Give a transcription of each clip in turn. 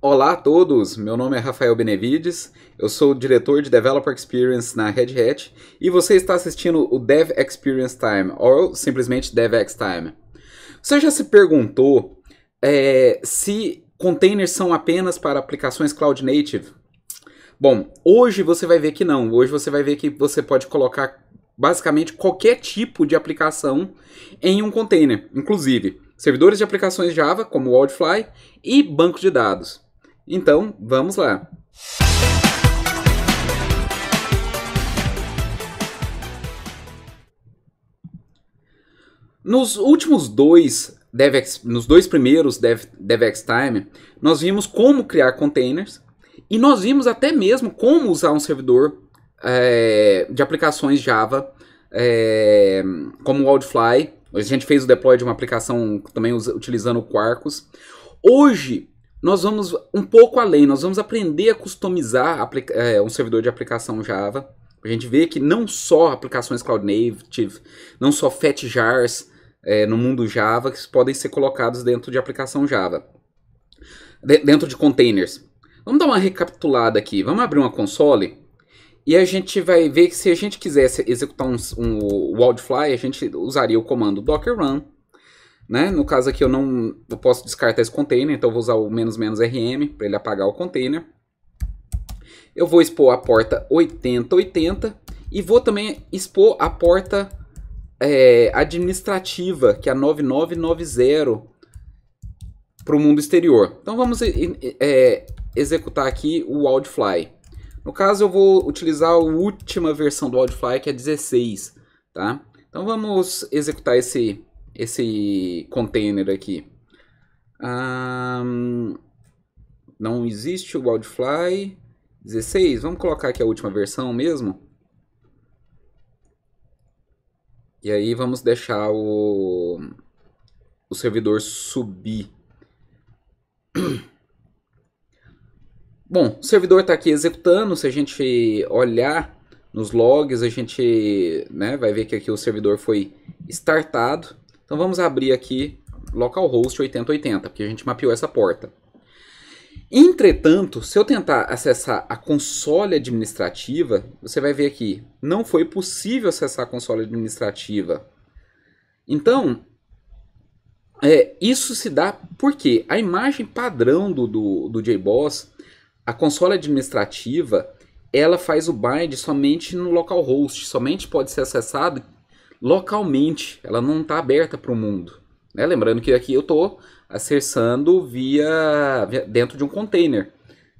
Olá a todos, meu nome é Rafael Benevides, eu sou diretor de Developer Experience na Red Hat e você está assistindo o Dev Experience Time, ou simplesmente DevX Time. Você já se perguntou é, se containers são apenas para aplicações cloud native? Bom, hoje você vai ver que não, hoje você vai ver que você pode colocar basicamente qualquer tipo de aplicação em um container, inclusive servidores de aplicações Java, como o Wildfly, e banco de dados. Então, vamos lá. Nos últimos dois DevX, nos dois primeiros Dev, DevX Time, nós vimos como criar containers e nós vimos até mesmo como usar um servidor é, de aplicações Java, é, como o Wildfly. A gente fez o deploy de uma aplicação também utilizando o Quarkus. Hoje, nós vamos um pouco além, nós vamos aprender a customizar é, um servidor de aplicação Java. A gente vê que não só aplicações cloud native, não só fat jars é, no mundo Java que podem ser colocados dentro de aplicação Java, de dentro de containers. Vamos dar uma recapitulada aqui. Vamos abrir uma console e a gente vai ver que se a gente quisesse executar um, um, um Wildfly, a gente usaria o comando docker run né? No caso aqui eu não eu posso descartar esse container, então eu vou usar o menos menos rm para ele apagar o container. Eu vou expor a porta 8080 e vou também expor a porta é, administrativa, que é a 9990 para o mundo exterior. Então vamos é, executar aqui o Wildfly. No caso eu vou utilizar a última versão do Wildfly, que é 16. Tá? Então vamos executar esse esse container aqui. Um, não existe o Wildfly 16. Vamos colocar aqui a última versão mesmo. E aí vamos deixar o, o servidor subir. Bom, o servidor está aqui executando. Se a gente olhar nos logs, a gente né, vai ver que aqui o servidor foi startado. Então vamos abrir aqui localhost 8080, porque a gente mapeou essa porta. Entretanto, se eu tentar acessar a console administrativa, você vai ver aqui, não foi possível acessar a console administrativa. Então, é, isso se dá porque a imagem padrão do, do, do JBoss, a console administrativa, ela faz o bind somente no localhost, somente pode ser acessado localmente, ela não está aberta para o mundo. Né? Lembrando que aqui eu estou acessando via, via, dentro de um container.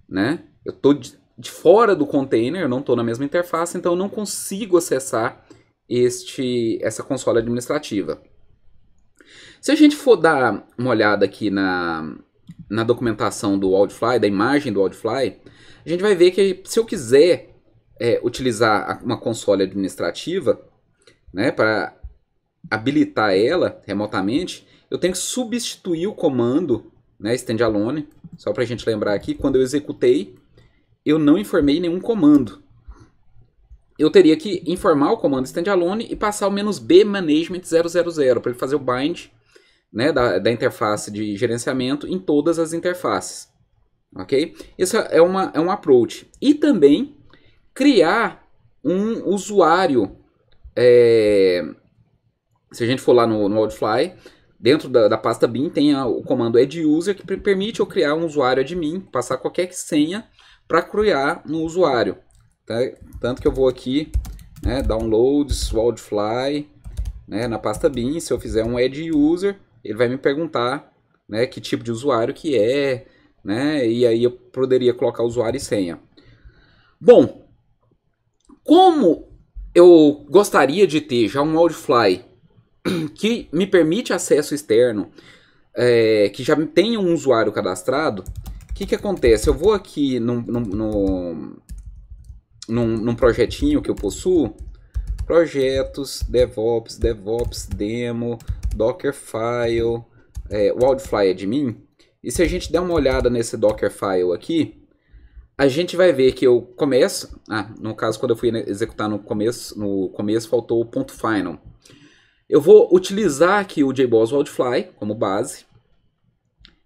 Né? Eu estou de, de, fora do container, eu não estou na mesma interface, então eu não consigo acessar este, essa console administrativa. Se a gente for dar uma olhada aqui na, na documentação do Wildfly, da imagem do Wildfly, a gente vai ver que se eu quiser é, utilizar uma console administrativa, né, para habilitar ela remotamente, eu tenho que substituir o comando né, standalone, só para a gente lembrar aqui, quando eu executei, eu não informei nenhum comando. Eu teria que informar o comando standalone e passar o "-b management 000" para ele fazer o bind né, da, da interface de gerenciamento em todas as interfaces. Ok? Isso é, uma, é um approach. E também criar um usuário é, se a gente for lá no, no Outfly, dentro da, da pasta bin tem a, o comando adduser que permite eu criar um usuário admin, passar qualquer senha para criar um usuário. Tá? Tanto que eu vou aqui, né, downloads, Wildfly, né, na pasta bin, se eu fizer um adduser, ele vai me perguntar né, que tipo de usuário que é, né, e aí eu poderia colocar usuário e senha. Bom, como eu gostaria de ter já um Wildfly que me permite acesso externo, é, que já tenha um usuário cadastrado, o que, que acontece? Eu vou aqui num, num, num, num projetinho que eu possuo, projetos, DevOps, DevOps Demo, Dockerfile, é, Wildfly Admin, é e se a gente der uma olhada nesse Dockerfile aqui, a gente vai ver que eu começo, ah, no caso quando eu fui executar no começo, no começo faltou o ponto final. Eu vou utilizar aqui o JBoss Wildfly como base.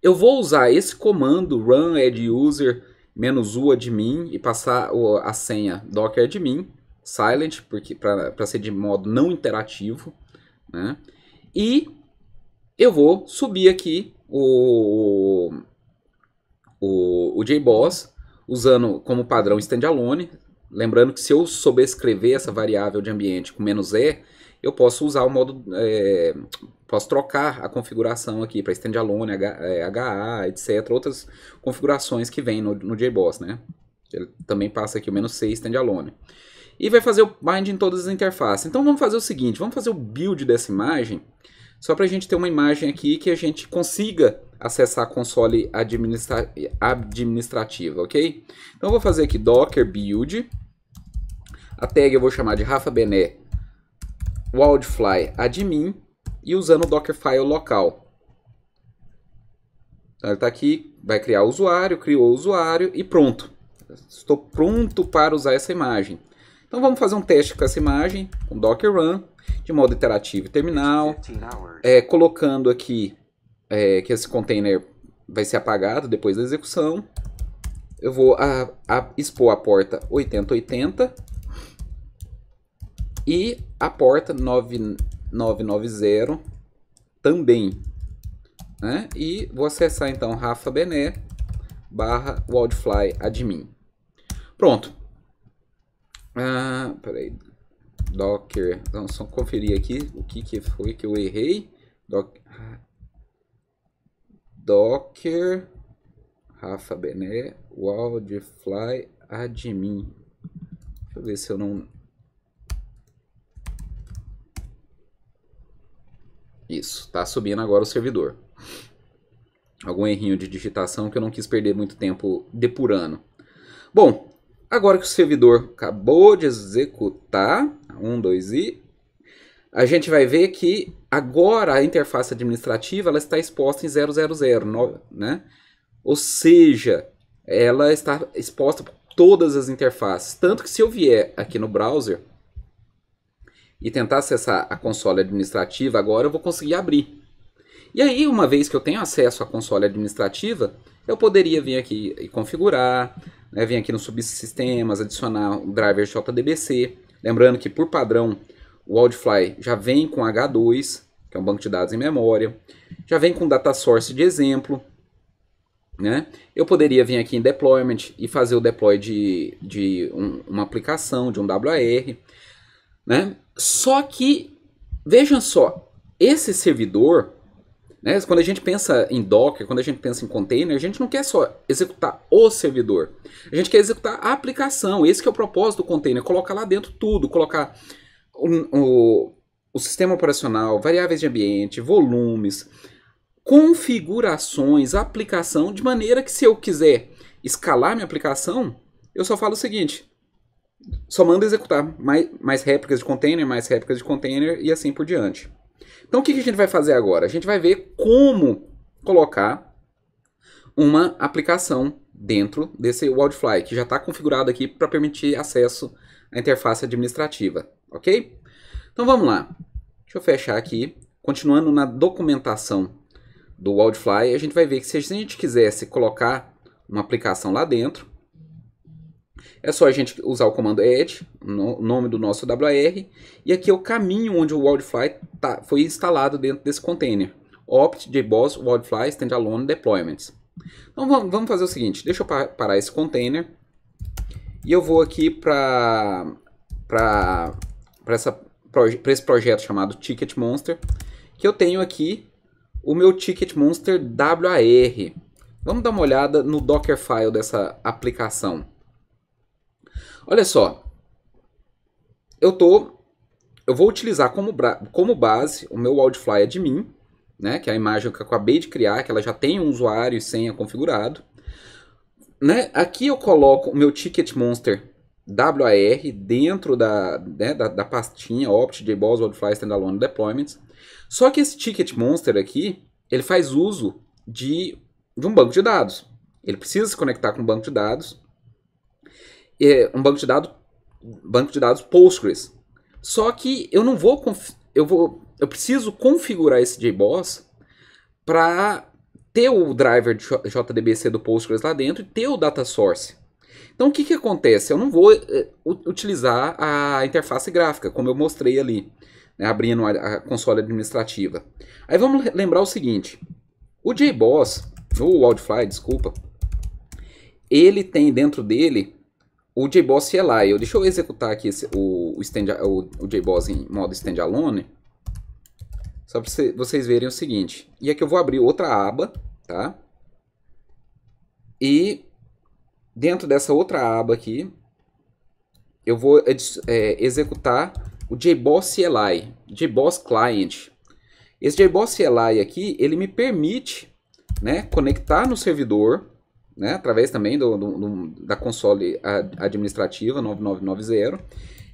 Eu vou usar esse comando run adduser "-u admin" e passar a senha docker admin silent porque para ser de modo não interativo, né? E eu vou subir aqui o o, o JBoss usando como padrão standalone. Lembrando que se eu souber escrever essa variável de ambiente com menos "-e", eu posso usar o modo, é, posso trocar a configuração aqui para standalone, HA, é, etc. Outras configurações que vem no, no JBoss, né? Ele também passa aqui o menos "-c", standalone. E vai fazer o bind em todas as interfaces. Então vamos fazer o seguinte, vamos fazer o build dessa imagem só para a gente ter uma imagem aqui que a gente consiga acessar a console administra administrativa, ok? Então eu vou fazer aqui docker build. A tag eu vou chamar de Rafa Bené Wildfly admin e usando o Dockerfile local. Então ele está aqui, vai criar o usuário, criou o usuário e pronto. Estou pronto para usar essa imagem. Então vamos fazer um teste com essa imagem, com Docker Run, de modo iterativo e terminal, é, colocando aqui é, que esse container vai ser apagado depois da execução. Eu vou a, a, expor a porta 8080 e a porta 9990 também. Né? E vou acessar então Rafa Bené barra Wildfly admin. Pronto, ah, peraí. Docker. Vamos só conferir aqui o que, que foi que eu errei. Docker. Rafa Bené. Wildfly admin. Deixa eu ver se eu não. Isso, tá subindo agora o servidor. Algum errinho de digitação que eu não quis perder muito tempo depurando. Bom, Agora que o servidor acabou de executar, 1, 2 e, a gente vai ver que agora a interface administrativa ela está exposta em 000, né? Ou seja, ela está exposta por todas as interfaces. Tanto que se eu vier aqui no browser e tentar acessar a console administrativa agora, eu vou conseguir abrir. E aí, uma vez que eu tenho acesso à console administrativa, eu poderia vir aqui e configurar, né, vem aqui nos subsistemas, adicionar um driver JDBC. Lembrando que, por padrão, o Wildfly já vem com H2, que é um banco de dados em memória, já vem com data source de exemplo, né? Eu poderia vir aqui em deployment e fazer o deploy de, de um, uma aplicação, de um WAR, né? Só que, vejam só, esse servidor, né? Quando a gente pensa em Docker, quando a gente pensa em container, a gente não quer só executar o servidor. A gente quer executar a aplicação. Esse é o propósito do container. Colocar lá dentro tudo. Colocar um, o, o sistema operacional, variáveis de ambiente, volumes, configurações, aplicação, de maneira que se eu quiser escalar minha aplicação, eu só falo o seguinte, só manda executar mais, mais réplicas de container, mais réplicas de container e assim por diante. Então o que a gente vai fazer agora? A gente vai ver como colocar uma aplicação dentro desse Wildfly, que já está configurado aqui para permitir acesso à interface administrativa, ok? Então vamos lá. Deixa eu fechar aqui. Continuando na documentação do Wildfly, a gente vai ver que se a gente quisesse colocar uma aplicação lá dentro, é só a gente usar o comando add, no, nome do nosso WAR, e aqui é o caminho onde o Wildfly tá, foi instalado dentro desse container. Opt, JBoss, Wildfly, Standalone, Deployments. Então vamos fazer o seguinte, deixa eu parar esse container, e eu vou aqui para para esse projeto chamado Ticket Monster, que eu tenho aqui o meu Ticket Monster WAR. Vamos dar uma olhada no Dockerfile dessa aplicação. Olha só, eu tô, eu vou utilizar como, como base o meu Wildfly admin, né, que é a imagem que eu acabei de criar, que ela já tem um usuário e senha configurado. Né? Aqui eu coloco o meu Ticket Monster WAR dentro da, né, da, da, pastinha Opt, JBoss, Wildfly, Standalone Deployments. Só que esse Ticket Monster aqui, ele faz uso de, de um banco de dados. Ele precisa se conectar com um banco de dados é, um banco de dados banco de dados Postgres. Só que eu não vou eu vou eu preciso configurar esse JBoss para ter o driver de JDBC do Postgres lá dentro e ter o data source. Então o que, que acontece? Eu não vou é, utilizar a interface gráfica, como eu mostrei ali, né, abrindo a, a, console administrativa. Aí vamos lembrar o seguinte: o JBoss, o Wildfly, desculpa, ele tem dentro dele o JBoss Rely. É deixa eu executar aqui esse, o, o, stand, o, o JBoss em modo standalone. Só para vocês verem o seguinte. E aqui eu vou abrir outra aba, tá? E dentro dessa outra aba aqui, eu vou é, executar o JBoss CLI, JBoss Client. Esse JBoss CLI aqui, ele me permite né, conectar no servidor né? através também do, do, do, da console administrativa 9990.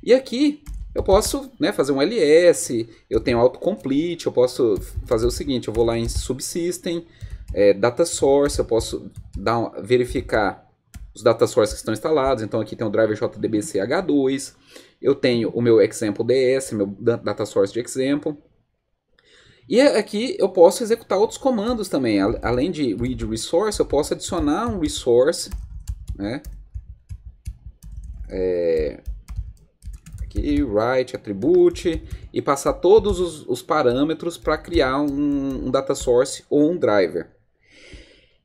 E aqui eu posso né, fazer um LS, eu tenho autocomplete, eu posso fazer o seguinte, eu vou lá em subsystem, é, data source, eu posso dar, verificar os data sources que estão instalados, então aqui tem o driver JDBC H2, eu tenho o meu example DS, meu data source de example, e aqui eu posso executar outros comandos também. Além de read resource, eu posso adicionar um resource, né? É, aqui, write attribute e passar todos os, os parâmetros para criar um, um data source ou um driver.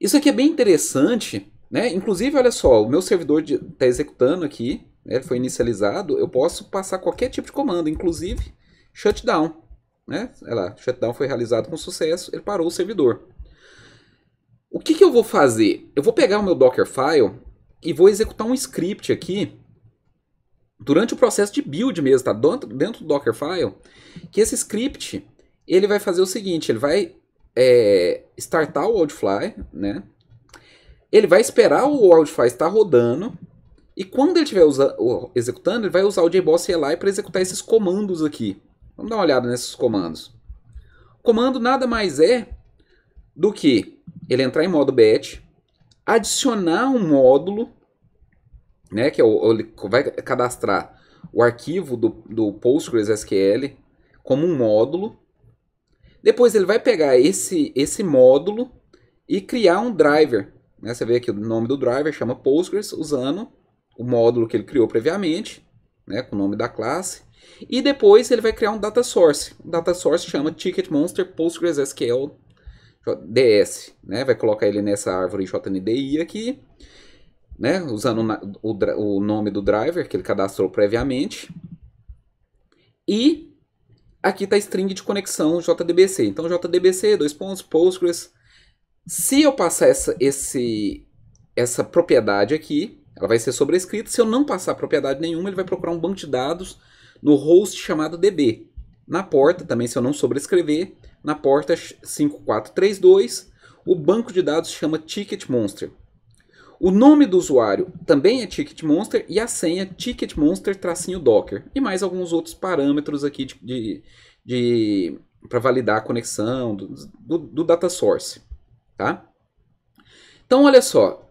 Isso aqui é bem interessante, né? Inclusive, olha só, o meu servidor está executando aqui, né? foi inicializado, eu posso passar qualquer tipo de comando, inclusive shutdown né? shutdown foi realizado com sucesso, ele parou o servidor. O que, que eu vou fazer? Eu vou pegar o meu Dockerfile e vou executar um script aqui durante o processo de build mesmo, tá? Dentro, dentro do Dockerfile, que esse script ele vai fazer o seguinte, ele vai é, startar o Outfly, né? Ele vai esperar o Outfly estar rodando e quando ele estiver executando, ele vai usar o JBoss CLI para executar esses comandos aqui. Vamos dar uma olhada nesses comandos. O comando nada mais é do que ele entrar em modo batch, adicionar um módulo, né, que é o, ele vai cadastrar o arquivo do, do PostgreSQL como um módulo. Depois ele vai pegar esse, esse módulo e criar um driver. Né? Você vê aqui o nome do driver, chama Postgres, usando o módulo que ele criou previamente, né, com o nome da classe. E depois ele vai criar um data source. O data source chama Ticket Monster PostgreSQL DS, né? Vai colocar ele nessa árvore JNDI aqui, né? Usando o, o nome do driver que ele cadastrou previamente. E aqui está a string de conexão JDBC. Então JDBC, dois pontos, Postgres. Se eu passar essa, esse, essa propriedade aqui, ela vai ser sobrescrita. Se eu não passar propriedade nenhuma, ele vai procurar um banco de dados no host chamado DB. Na porta, também se eu não sobrescrever, na porta 5432, o banco de dados chama Ticket Monster. O nome do usuário também é Ticket Monster e a senha Ticket Monster tracinho Docker. E mais alguns outros parâmetros aqui de, de, de para validar a conexão do, do, do, data source. Tá? Então, olha só.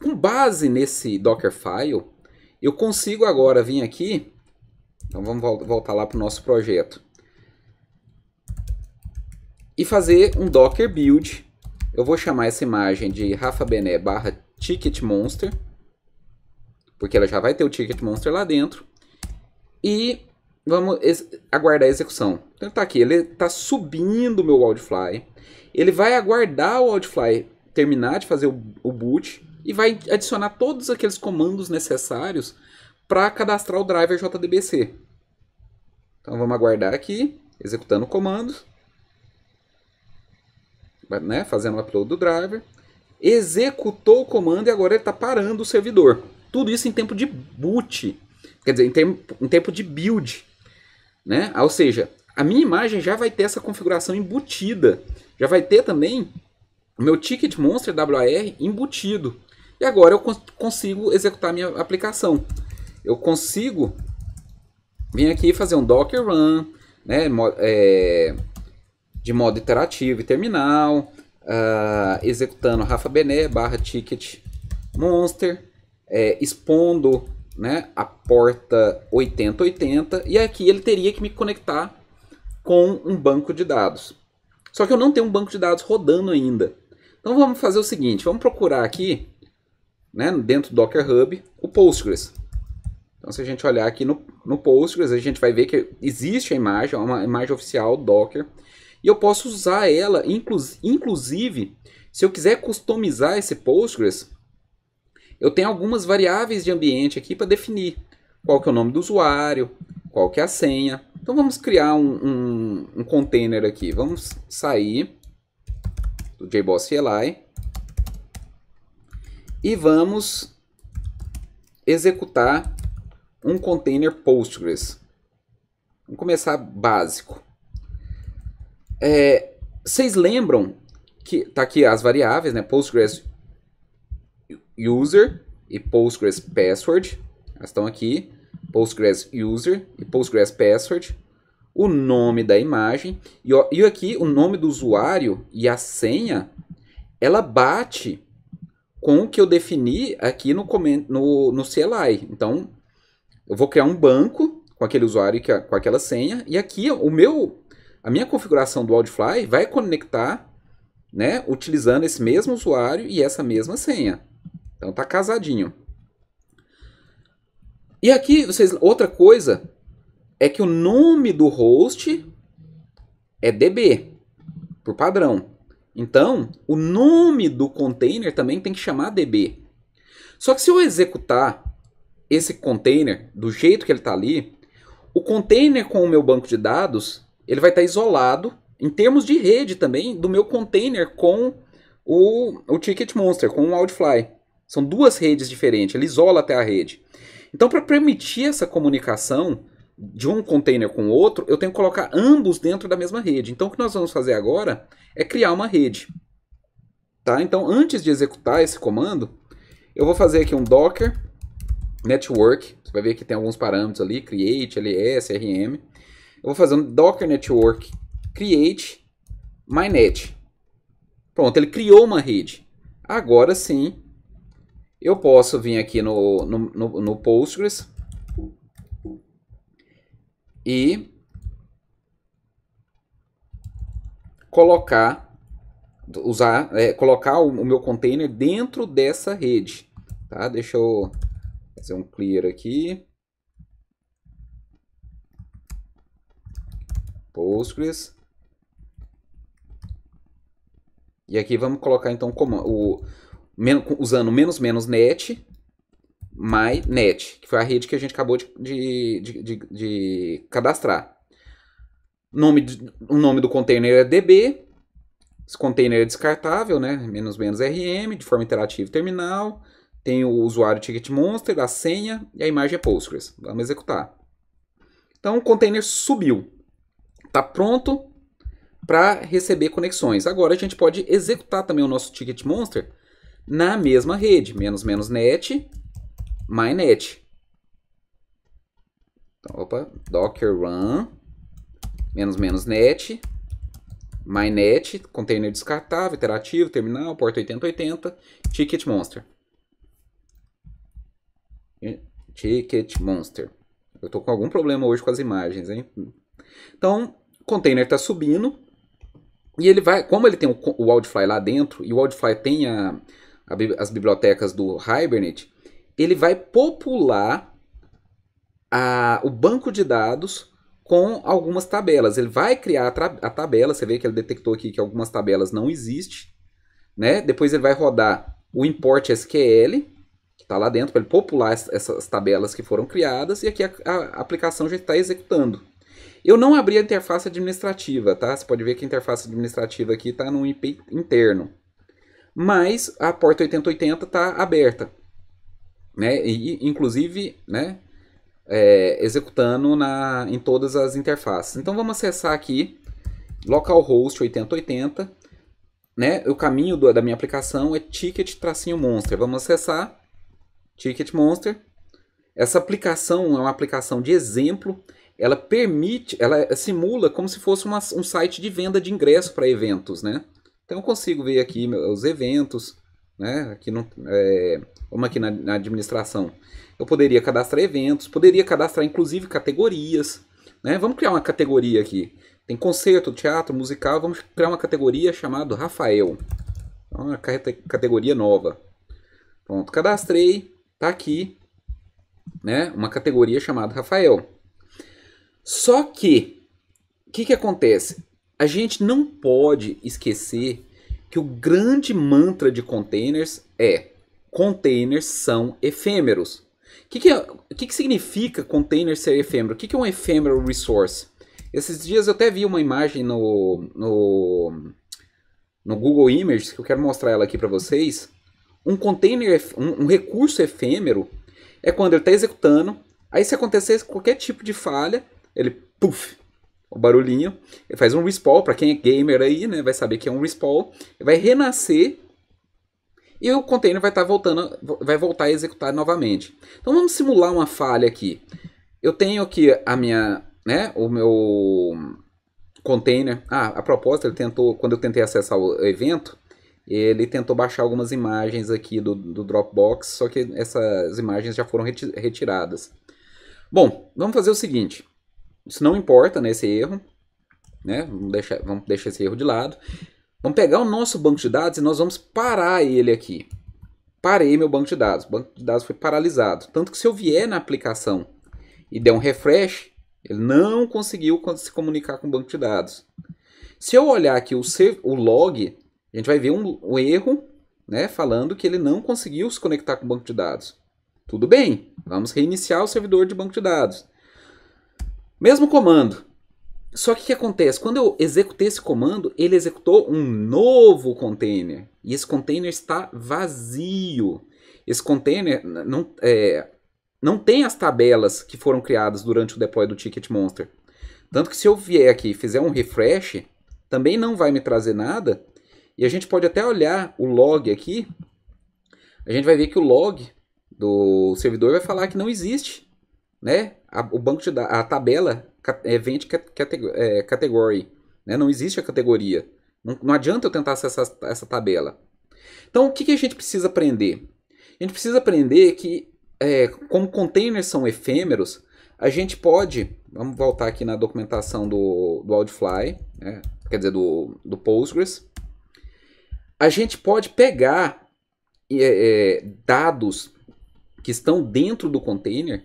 Com base nesse Dockerfile, eu consigo agora vir aqui então vamos voltar lá para o nosso projeto. E fazer um Docker build. Eu vou chamar essa imagem de Rafa Bené barra Ticket Monster. Porque ela já vai ter o Ticket Monster lá dentro. E vamos aguardar a execução. Então ele está aqui, ele está subindo o meu Wildfly. Ele vai aguardar o Wildfly terminar de fazer o, o boot e vai adicionar todos aqueles comandos necessários para cadastrar o driver JDBC. Então vamos aguardar aqui, executando o comando, né, fazendo o upload do driver. Executou o comando e agora ele está parando o servidor. Tudo isso em tempo de boot, quer dizer, em, tempo, em tempo de build. Né? Ou seja, a minha imagem já vai ter essa configuração embutida. Já vai ter também o meu Ticket Monster WAR embutido. E agora eu consigo executar minha aplicação eu consigo vir aqui fazer um Docker Run, né, é, de modo iterativo, e terminal, uh, executando Rafa Bené barra ticket monster, é, expondo né, a porta 8080, e aqui ele teria que me conectar com um banco de dados. Só que eu não tenho um banco de dados rodando ainda. Então vamos fazer o seguinte, vamos procurar aqui, né, dentro do Docker Hub, o Postgres. Então, se a gente olhar aqui no, no Postgres, a gente vai ver que existe a imagem, é uma imagem oficial Docker, e eu posso usar ela, inclusive, se eu quiser customizar esse Postgres, eu tenho algumas variáveis de ambiente aqui para definir qual que é o nome do usuário, qual que é a senha. Então vamos criar um, um, um container aqui. Vamos sair do JBoss CLI e vamos executar um container Postgres. Vamos começar básico. É, vocês lembram que tá aqui as variáveis, né? Postgres user e Postgres password. Elas estão aqui. Postgres user e Postgres password. O nome da imagem e, ó, e aqui o nome do usuário e a senha. Ela bate com o que eu defini aqui no, no, no CLI. Então, eu vou criar um banco com aquele usuário e com aquela senha, e aqui o meu, a minha configuração do Wildfly vai conectar, né, utilizando esse mesmo usuário e essa mesma senha. Então tá casadinho. E aqui, vocês, outra coisa é que o nome do host é DB, por padrão. Então, o nome do container também tem que chamar DB. Só que se eu executar esse container, do jeito que ele está ali, o container com o meu banco de dados, ele vai estar tá isolado, em termos de rede também, do meu container com o, o Ticket Monster, com o Outfly. São duas redes diferentes, ele isola até a rede. Então, para permitir essa comunicação de um container com o outro, eu tenho que colocar ambos dentro da mesma rede. Então, o que nós vamos fazer agora é criar uma rede. Tá? Então, antes de executar esse comando, eu vou fazer aqui um docker Network, você vai ver que tem alguns parâmetros ali, create, ls, rm. Eu vou fazer um docker network create mynet. Pronto, ele criou uma rede. Agora sim, eu posso vir aqui no, no, no, no Postgres e colocar usar é, colocar o, o meu container dentro dessa rede tá deixa eu fazer um clear aqui. Postgres. E aqui vamos colocar então o, usando menos menos net net que foi a rede que a gente acabou de, de, de, de cadastrar. Nome o nome do container é db. Esse container é descartável, né? Menos menos rm, de forma interativa terminal tem o usuário Ticket Monster, a senha e a imagem é Postgres. Vamos executar. Então o container subiu. Está pronto para receber conexões. Agora a gente pode executar também o nosso Ticket Monster na mesma rede. Menos menos net, mynet. Então, opa, docker run, menos menos net, mynet, container descartável, iterativo, terminal, porta 8080, Ticket Monster. Ticket Monster. Eu tô com algum problema hoje com as imagens, hein? Então, o container está subindo. E ele vai, como ele tem o, Wildfly lá dentro, e o Wildfly tem a, a, as bibliotecas do Hibernate, ele vai popular a, o banco de dados com algumas tabelas. Ele vai criar a, tabela, você vê que ele detectou aqui que algumas tabelas não existem. Né? Depois ele vai rodar o import SQL, que está lá dentro, para ele popular essas tabelas que foram criadas e aqui a, a aplicação já está executando. Eu não abri a interface administrativa, tá? Você pode ver que a interface administrativa aqui está no IP interno. Mas a porta 8080 está aberta, né? E, inclusive, né? É, executando na, em todas as interfaces. Então vamos acessar aqui localhost 8080, né? O caminho do, da minha aplicação é ticket-monster. Vamos acessar Ticket Monster. Essa aplicação é uma aplicação de exemplo. Ela permite, ela simula como se fosse uma, um site de venda de ingresso para eventos, né? Então eu consigo ver aqui os eventos, né? Aqui no, é, vamos aqui na, na administração. Eu poderia cadastrar eventos, poderia cadastrar inclusive categorias, né? Vamos criar uma categoria aqui. Tem concerto, teatro, musical. Vamos criar uma categoria chamada Rafael. Então, é uma categoria nova. Pronto, cadastrei. Está aqui né, uma categoria chamada Rafael. Só que, o que, que acontece? A gente não pode esquecer que o grande mantra de containers é containers são efêmeros. O que, que, é, que, que significa container ser efêmero? O que, que é um efêmero resource? Esses dias eu até vi uma imagem no, no, no Google Images, que eu quero mostrar ela aqui para vocês, um container, um, um recurso efêmero, é quando ele está executando, aí se acontecer qualquer tipo de falha, ele puff, o barulhinho, ele faz um respawn, para quem é gamer aí, né, vai saber que é um respawn, vai renascer e o container vai estar tá voltando, vai voltar a executar novamente. Então vamos simular uma falha aqui. Eu tenho aqui a minha, né, o meu container. Ah, a proposta ele tentou, quando eu tentei acessar o evento, ele tentou baixar algumas imagens aqui do, do Dropbox, só que essas imagens já foram reti retiradas. Bom, vamos fazer o seguinte. Isso não importa, né, esse erro. Né? Vamos, deixar, vamos deixar esse erro de lado. Vamos pegar o nosso banco de dados e nós vamos parar ele aqui. Parei meu banco de dados. O banco de dados foi paralisado. Tanto que se eu vier na aplicação e der um refresh, ele não conseguiu se comunicar com o banco de dados. Se eu olhar aqui o, o log, a gente vai ver um, um erro né, falando que ele não conseguiu se conectar com o banco de dados. Tudo bem, vamos reiniciar o servidor de banco de dados. Mesmo comando. Só que o que acontece? Quando eu executei esse comando, ele executou um novo container. E esse container está vazio. Esse container não, é, não tem as tabelas que foram criadas durante o deploy do Ticket Monster. Tanto que se eu vier aqui e fizer um refresh, também não vai me trazer nada, e a gente pode até olhar o log aqui. A gente vai ver que o log do servidor vai falar que não existe, né? A, o banco de a tabela event é, é, category, né? Não existe a categoria. Não, não adianta eu tentar acessar essa, essa tabela. Então, o que, que, a gente precisa aprender? A gente precisa aprender que, é, como containers são efêmeros, a gente pode, vamos voltar aqui na documentação do, do Outfly, né? quer dizer, do, do Postgres, a gente pode pegar é, é, dados que estão dentro do container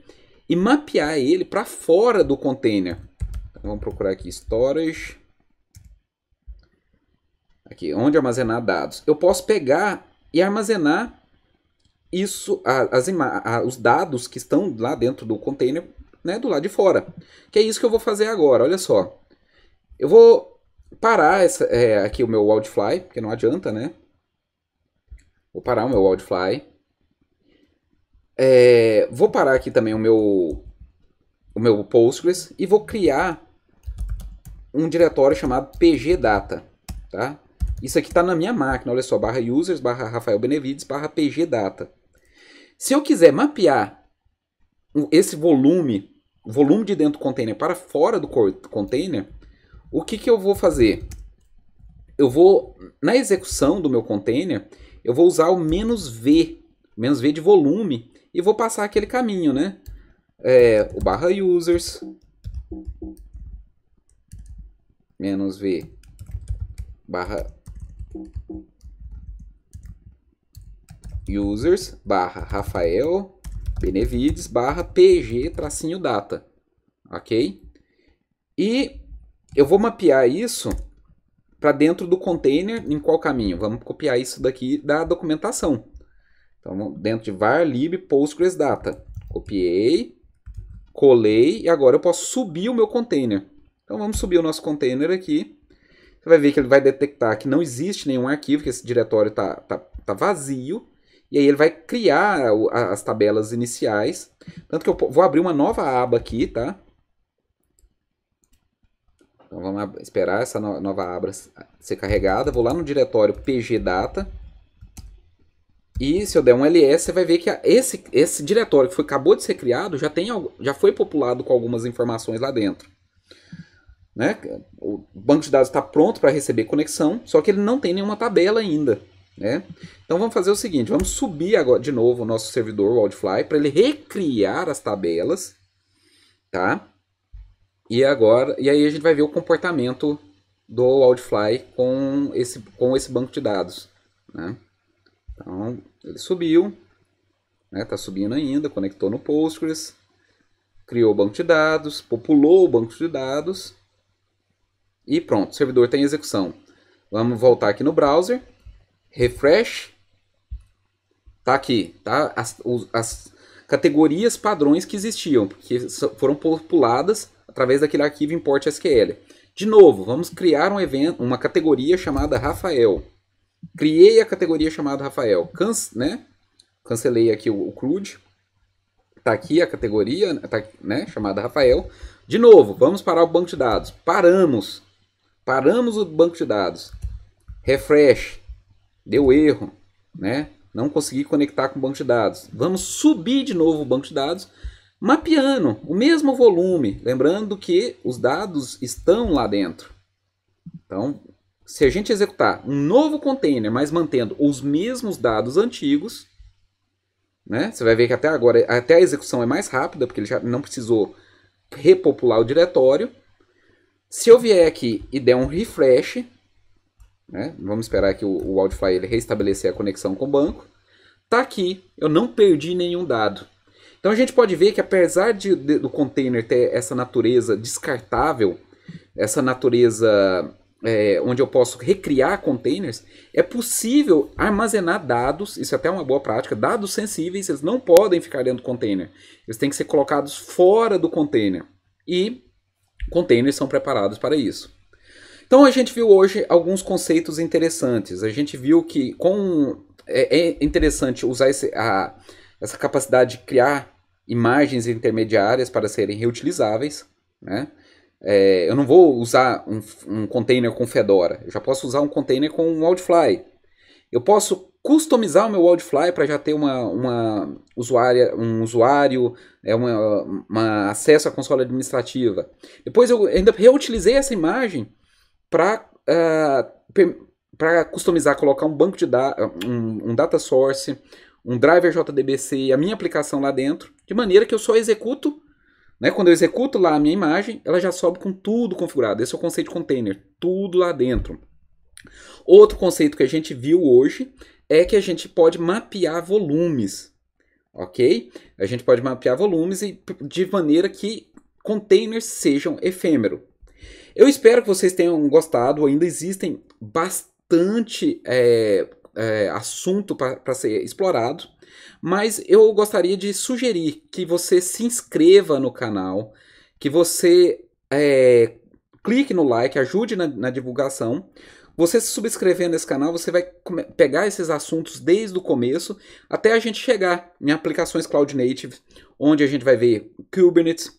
e mapear ele para fora do container. Então, vamos procurar aqui storage. Aqui, onde armazenar dados. Eu posso pegar e armazenar isso, as, as os dados que estão lá dentro do container, né, do lado de fora. Que é isso que eu vou fazer agora, olha só. Eu vou parar essa, é, aqui o meu wildfly, porque não adianta, né? Vou parar o meu wildfly. É, vou parar aqui também o meu, o meu Postgres e vou criar um diretório chamado pgdata, tá? Isso aqui está na minha máquina, olha só, barra users, barra Rafael Benevides, barra pgdata. Se eu quiser mapear esse volume, volume de dentro do container para fora do container, o que, que eu vou fazer? Eu vou, na execução do meu container, eu vou usar o menos V, menos V de volume, e vou passar aquele caminho, né? É, o barra users, menos V, barra users, barra Rafael Benevides, barra PG, tracinho data, ok? E eu vou mapear isso para dentro do container em qual caminho? Vamos copiar isso daqui da documentação. Então, dentro de var lib postgres data. Copiei, colei e agora eu posso subir o meu container. Então vamos subir o nosso container aqui. Você vai ver que ele vai detectar que não existe nenhum arquivo, que esse diretório está tá, tá vazio. E aí ele vai criar as tabelas iniciais. Tanto que eu vou abrir uma nova aba aqui, tá? Então vamos esperar essa nova abra ser carregada. Vou lá no diretório pgdata. E se eu der um ls, você vai ver que esse, esse diretório que foi, acabou de ser criado já, tem, já foi populado com algumas informações lá dentro. Né? O banco de dados está pronto para receber conexão, só que ele não tem nenhuma tabela ainda. Né? Então vamos fazer o seguinte, vamos subir agora de novo o nosso servidor Wildfly para ele recriar as tabelas, tá? E agora, e aí a gente vai ver o comportamento do Wildfly com esse, com esse banco de dados. Né? Então, ele subiu, está né? Tá subindo ainda, conectou no Postgres, criou o banco de dados, populou o banco de dados e pronto, o servidor está em execução. Vamos voltar aqui no browser, refresh, tá aqui, tá? As, as categorias padrões que existiam, porque foram populadas através daquele arquivo import SQL. De novo, vamos criar um evento, uma categoria chamada Rafael. Criei a categoria chamada Rafael. Canc né? Cancelei aqui o, o CRUD. Está aqui a categoria tá né? chamada Rafael. De novo, vamos parar o banco de dados. Paramos. Paramos o banco de dados. Refresh. Deu erro. Né? Não consegui conectar com o banco de dados. Vamos subir de novo o banco de dados mapeando o mesmo volume, lembrando que os dados estão lá dentro. Então, se a gente executar um novo container, mas mantendo os mesmos dados antigos, né? Você vai ver que até agora, até a execução é mais rápida, porque ele já não precisou repopular o diretório. Se eu vier aqui e der um refresh, né? Vamos esperar que o, o Wildfly ele restabelecer a conexão com o banco. Tá aqui, eu não perdi nenhum dado. Então a gente pode ver que apesar de, de, do container ter essa natureza descartável, essa natureza é, onde eu posso recriar containers, é possível armazenar dados, isso é até uma boa prática, dados sensíveis, eles não podem ficar dentro do container, eles têm que ser colocados fora do container, e containers são preparados para isso. Então a gente viu hoje alguns conceitos interessantes, a gente viu que com, é, é interessante usar esse, a, essa capacidade de criar imagens intermediárias para serem reutilizáveis, né? É, eu não vou usar um, um, container com Fedora, eu já posso usar um container com um Wildfly. Eu posso customizar o meu Wildfly para já ter uma, uma usuária, um usuário, é uma, uma acesso à console administrativa. Depois eu ainda reutilizei essa imagem para uh, para customizar, colocar um banco de dados, um, um data source, um driver JDBC e a minha aplicação lá dentro, de maneira que eu só executo, né, quando eu executo lá a minha imagem, ela já sobe com tudo configurado. Esse é o conceito de container, tudo lá dentro. Outro conceito que a gente viu hoje é que a gente pode mapear volumes, ok? A gente pode mapear volumes e, de maneira que containers sejam efêmero. Eu espero que vocês tenham gostado. Ainda existem bastante é, é, assunto para ser explorado, mas eu gostaria de sugerir que você se inscreva no canal, que você é, clique no like, ajude na, na divulgação. Você se subscrevendo nesse canal, você vai pegar esses assuntos desde o começo até a gente chegar em aplicações cloud native, onde a gente vai ver Kubernetes,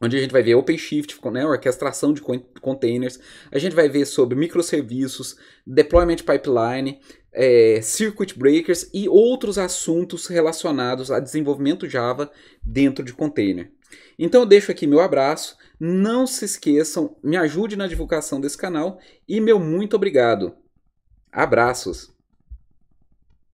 onde a gente vai ver OpenShift, né, orquestração de containers, a gente vai ver sobre microserviços, deployment pipeline, é, circuit breakers e outros assuntos relacionados a desenvolvimento Java dentro de container. Então eu deixo aqui meu abraço, não se esqueçam, me ajude na divulgação desse canal e meu muito obrigado. Abraços!